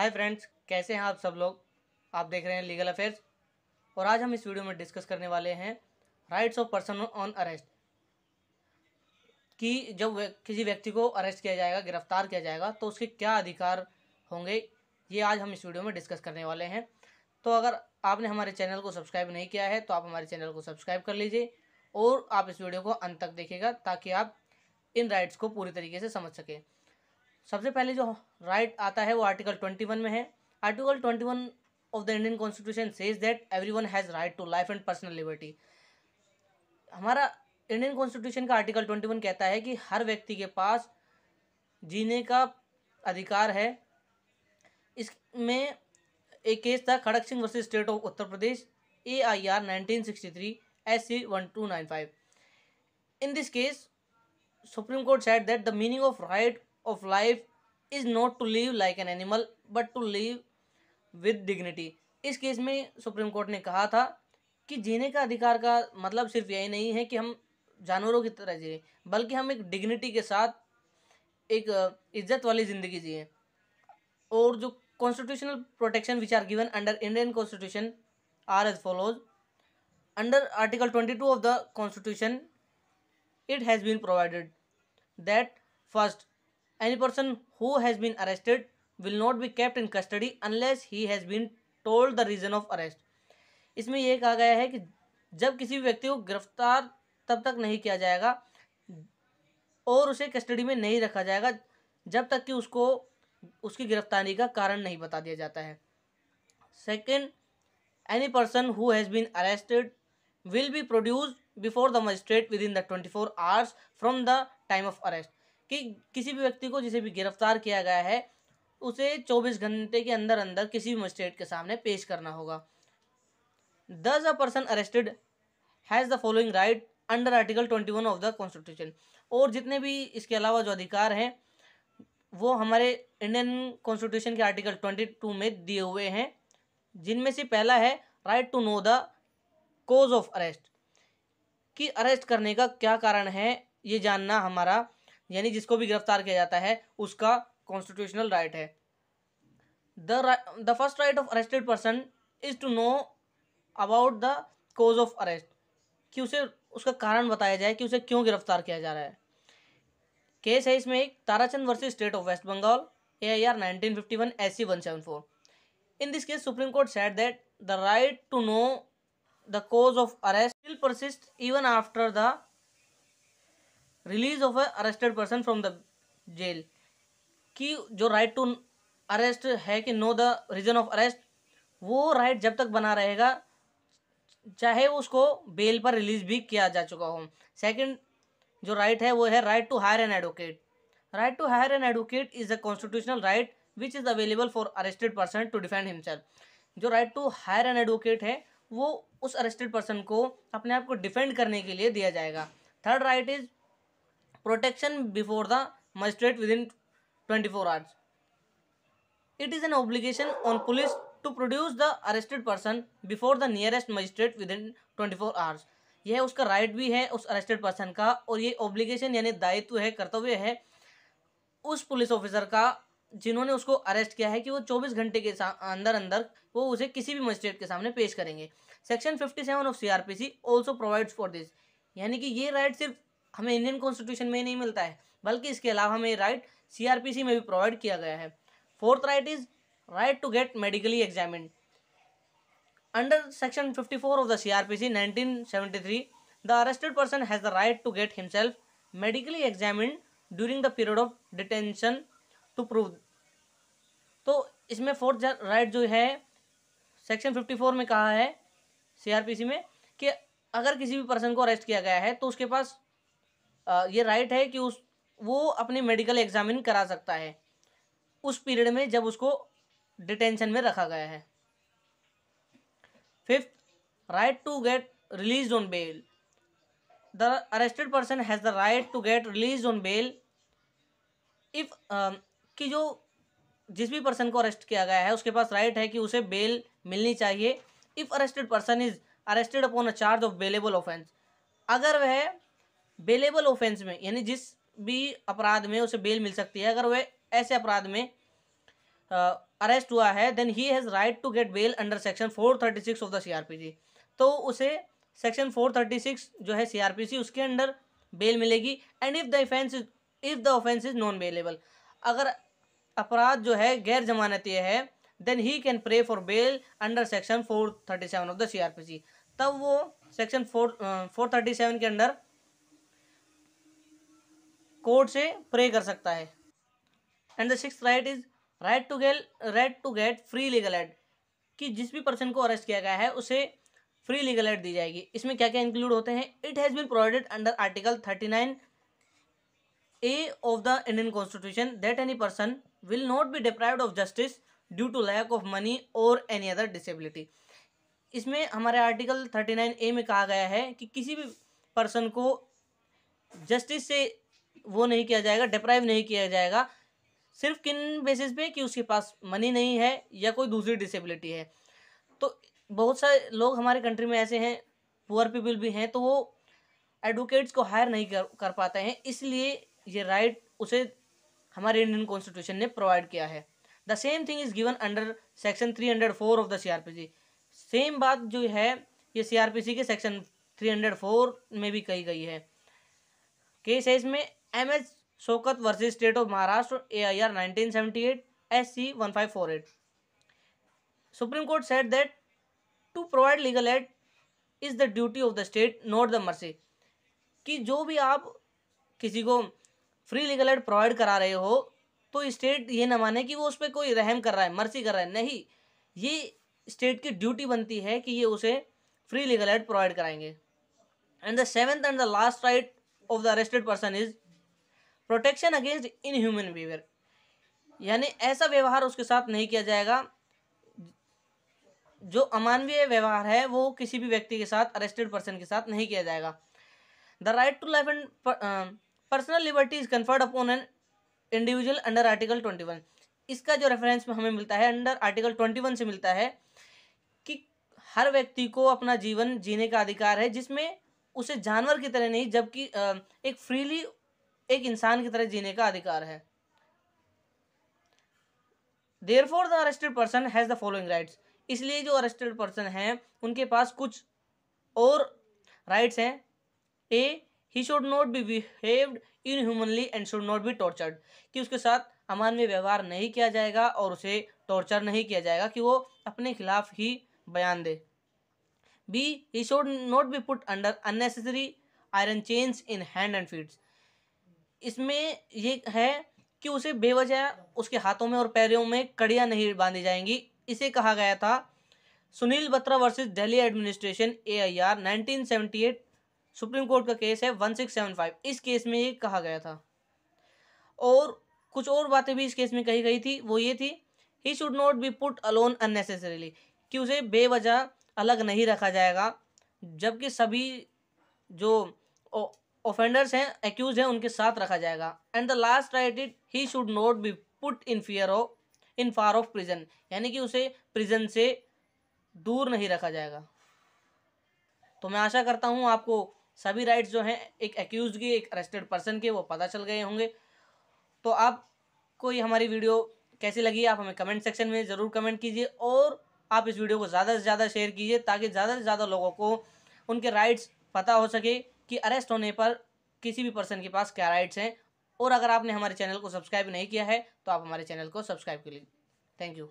hi friends कैसे हैं आप सब लोग आप देख रहे हैं लीगल अफेयर्स और आज हम इस वीडियो में डिस्कस करने वाले हैं rights of person on arrest कि जब किसी व्यक्ति को अरेस्ट किया जाएगा गिरफ्तार किया जाएगा तो उसके क्या अधिकार होंगे ये आज हम इस वीडियो में डिस्कस करने वाले हैं तो अगर आपने हमारे चैनल को सब्सक्राइब नहीं किया है तो आप हमारे चैनल को सब्सक्राइब कर लीजिए और आप इस वीडियो को अंत तक देखेगा ताकि आप इन राइट्स को पूरी तरीके से समझ सकें सबसे पहले जो राइट आता है वो आर्टिकल ट्वेंटी वन में है article twenty one of the Indian constitution says that every one has right to life and personal liberty हमारा इंडियन कॉन्स्टिट्यूशन का आर्टिकल ट्वेंटी वन कहता है कि हर व्यक्ति के पास जीने का अधिकार है इसमें एक केस था Kharak Singh versus state of Uttar Pradesh A I R nineteen sixty three S C one two nine five in this case supreme court set that the meaning of right of life is not to live like an animal but to live with dignity इस case में supreme court ने कहा था कि जीने का अधिकार का मतलब सिर्फ यही नहीं है कि हम जानवरों की तरह जिए बल्कि हम एक डिग्निटी के साथ एक uh, इज्जत वाली ज़िंदगी जिए और जो constitutional protection which are given under Indian constitution are as follows under article twenty two of the constitution it has been provided that first any person who has been arrested will not be kept in custody unless he has been told the reason of arrest इसमें यह कहा गया है कि जब किसी भी व्यक्ति को गिरफ्तार तब तक नहीं किया जाएगा और उसे कस्टडी में नहीं रखा जाएगा जब तक कि उसको उसकी गिरफ्तारी का कारण नहीं बता दिया जाता है second any person who has been arrested will be produce before the magistrate within the twenty four hours from the time of arrest कि किसी भी व्यक्ति को जिसे भी गिरफ्तार किया गया है उसे 24 घंटे के अंदर अंदर किसी भी मजिस्ट्रेट के सामने पेश करना होगा thus a person arrested has the following right under article twenty one of the constitution और जितने भी इसके अलावा जो अधिकार हैं वो हमारे इंडियन कॉन्स्टिट्यूशन के आर्टिकल ट्वेंटी टू में दिए हुए हैं जिनमें से पहला है right to know the cause of arrest कि अरेस्ट करने का क्या कारण है ये जानना हमारा यानी जिसको भी गिरफ्तार किया जाता है उसका कॉन्स्टिट्यूशनल राइट है the first right of arrested person is to know about the cause of arrest कि उसे उसका कारण बताया जाए कि उसे क्यों गिरफ्तार किया जा रहा है केस है इसमें एक Tarachand versus state of west Bengal A I R nineteen fifty one S C one seven four in this case supreme court set that the right to know the cause of arrest will persist even after the release of arrested person from the jail कि जो right to arrest है कि know the reason of arrest वो right जब तक बना रहेगा चाहे उसको बेल पर रिलीज भी किया जा चुका हो सेकंड जो राइट है वो है right to hire an advocate right to hire an advocate is a constitutional right which is available for arrested person to defend himself जो right to hire an advocate है वो उस अरेस्टेड पर्सन को अपने आप को डिफेंड करने के लिए दिया जाएगा third right is protection before the magistrate within 24 hours it is an obligation on police to produce the arrested person before the nearest magistrate within 24 hours यह उसका राइट भी है उस अरेस्टेड पर्सन का और ये ऑब्लिगेशन यानी दायित्व है कर्तव्य है उस पुलिस ऑफिसर का जिन्होंने उसको अरेस्ट किया है कि वो 24 घंटे के अंदर अंदर वो उसे किसी भी मजिस्ट्रेट के सामने पेश करेंगे section 57 of CrPC also provides for this यानी कि ये राइट सिर्फ हमें इंडियन कॉन्स्टिट्यूशन में ही नहीं मिलता है बल्कि इसके अलावा हमें राइट सीआरपीसी में भी प्रोवाइड किया गया है fourth right is right to get medically examine under section fifty four of the C C R P nineteen seventy three the arrested person has the right to get himself medically examine during the period of detention to prove तो इसमें fourth right जो है section fifty four में कहा है सी R P सी में कि अगर किसी भी पर्सन को अरेस्ट किया गया है तो उसके पास ये राइट है कि उस वो अपनी मेडिकल एग्जामिन करा सकता है उस पीरियड में जब उसको डिटेंशन में रखा गया है fifth right to get release on bail the arrested person has the right to get release on bail if कि जो जिस भी पर्सन को अरेस्ट किया गया है उसके पास राइट है कि उसे बेल मिलनी चाहिए if arrested person is arrested upon a charge of bailable offence अगर वह बेलेबल ऑफेंस में यानी जिस भी अपराध में उसे बेल मिल सकती है अगर वह ऐसे अपराध में अरेस्ट हुआ है then he has right to get bail under section four thirty six of the C R P C तो उसे सेक्शन फोर थर्टी सिक्स जो है सी आर पी सी उसके अंडर बेल मिलेगी and if the offence if the offence is non bailable अगर अपराध जो है गैर जमानती है then he can pray for bail under section four thirty seven of the C R P C तब वो section four four thirty seven के अंडर कोर्ट से प्रे कर सकता है and the six right is right to gale right to get free legal add कि जिस भी पर्सन को अरेस्ट किया गया है उसे फ्री लीगल एड दी जाएगी इसमें क्या क्या इंक्लूड होते हैं it has been provided under article thirty nine A of the Indian constitution that any person will not be deprived of justice due to lack of money और any other disability इसमें हमारे article thirty nine ए में कहा गया है कि किसी भी पर्सन को जस्टिस से वो नहीं किया जाएगा डिप्राइव नहीं किया जाएगा सिर्फ किन बेसिस पे कि उसके पास मनी नहीं है या कोई दूसरी डिसेबिलिटी है तो बहुत सारे लोग हमारे कंट्री में ऐसे हैं पुअर पीपल भी हैं तो वो एडवोकेट्स को हायर नहीं कर कर पाते हैं इसलिए ये राइट उसे हमारे इंडियन कॉन्स्टिट्यूशन ने प्रोवाइड किया है the same thing is given under section three hundred four of the C R P C same बात जो है ये सी आर पी सी के सेक्शन थ्री हंड्रेड फोर में भी कही गई है केस है इसमें M H Shokat versus state of Maharashtra A I R nineteen seventy eight S C one five four eight supreme court set that to provide legal aid is the duty of the state not the mercy कि जो भी आप किसी को free legal aid provide करा रहे हो तो स्टेट ये ना माने कि वो उस पर कोई रहम कर रहा है मर्सी कर रहा है नहीं ये स्टेट की ड्यूटी बनती है कि ये उसे फ्री लीगल एड प्रोवाइड कराएंगे and the seventh and the last right of the arrested person is protection against inhuman behaviour यानी ऐसा व्यवहार उसके साथ नहीं किया जाएगा जो अमानवीय व्यवहार है वो किसी भी व्यक्ति के साथ अरेस्टेड पर्सन के साथ नहीं किया जाएगा the right to life and personal liberty is conferred upon an individual under article twenty one इसका जो रेफरेंस हमें मिलता है अंडर आर्टिकल ट्वेंटी वन से मिलता है कि हर व्यक्ति को अपना जीवन जीने का अधिकार है जिसमें उसे जानवर की तरह नहीं जबकि एक फ्रीली एक इंसान की तरह जीने का अधिकार है therefore the arrested person has the following rights इसलिए जो अरेस्टेड पर्सन है उनके पास कुछ और राइट्स हैं A he should not be behaved humanly and should not be tortured कि उसके साथ अमानवीय व्यवहार नहीं किया जाएगा और उसे टॉर्चर नहीं किया जाएगा कि वो अपने खिलाफ ही बयान दे B he should not be put under unnecessary iron chains in hand and feets इसमें ये है कि उसे बेवजह उसके हाथों में और पैरों में कड़ियाँ नहीं बांधी जाएंगी इसे कहा गया था Sunil Batra versus Delhi administration A I R nineteen seventy eight supreme court का केस है वन सिक्स सेवन फाइव इस केस में ये कहा गया था और कुछ और बातें भी इस केस में कही गई थी वो ये थी he should not be put alone unnecessarily कि उसे बेवजह अलग नहीं रखा जाएगा जबकि सभी जो ऑफेंडर्स हैं एक्यूज हैं उनके साथ रखा जाएगा and the last right it he should not be put in fear of in far of prison यानी कि उसे प्रिजन से दूर नहीं रखा जाएगा तो मैं आशा करता हूँ आपको सभी राइट्स जो हैं एक एक्यूज के एक अरेस्टेड पर्सन के वो पता चल गए होंगे तो आपको ये हमारी वीडियो कैसी लगी आप हमें कमेंट सेक्शन में ज़रूर कमेंट कीजिए और आप इस वीडियो को ज़्यादा से ज़्यादा शेयर कीजिए ताकि ज़्यादा से ज़्यादा लोगों को उनके राइट्स पता हो सके कि अरेस्ट होने पर किसी भी पर्सन के पास क्या राइट्स हैं और अगर आपने हमारे चैनल को सब्सक्राइब नहीं किया है तो आप हमारे चैनल को सब्सक्राइब कर लीजिए थैंक यू